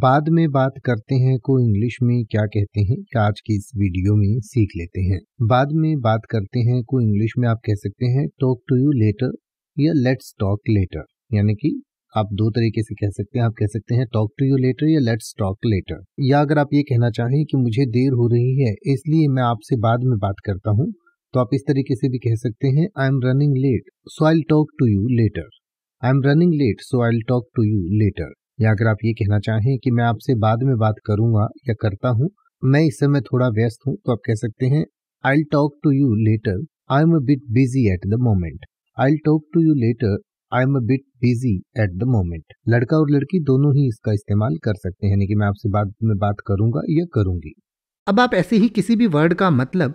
बाद में बात करते हैं को इंग्लिश में क्या कहते हैं आज की इस वीडियो में सीख लेते हैं बाद में बात करते हैं को इंग्लिश में आप कह सकते हैं टॉक टू यू लेटर या लेट्स टॉक लेटर यानी कि आप दो तरीके से कह सकते हैं आप कह सकते हैं टॉक टू यू लेटर या लेट्स टॉक लेटर या अगर आप ये कहना चाहें कि मुझे देर हो रही है इसलिए मैं आपसे बाद में बात करता हूँ तो आप इस तरीके से भी कह सकते हैं I am running late so I talk to you later I am running late so I talk to you later या अगर आप ये कहना चाहें कि मैं आपसे बाद में बात करूंगा या करता हूँ मैं इस समय थोड़ा व्यस्त हूँ तो आप कह सकते हैं I talk to you later I am a bit busy at the moment I talk to you later I am a bit busy at the moment लड़का और लड़की दोनों ही इसका इस्तेमाल कर सकते हैं यानी कि मैं आपसे बाद में बात करूंगा या करूंगी अब आप ऐसे ही किसी भी वर्ड का मतलब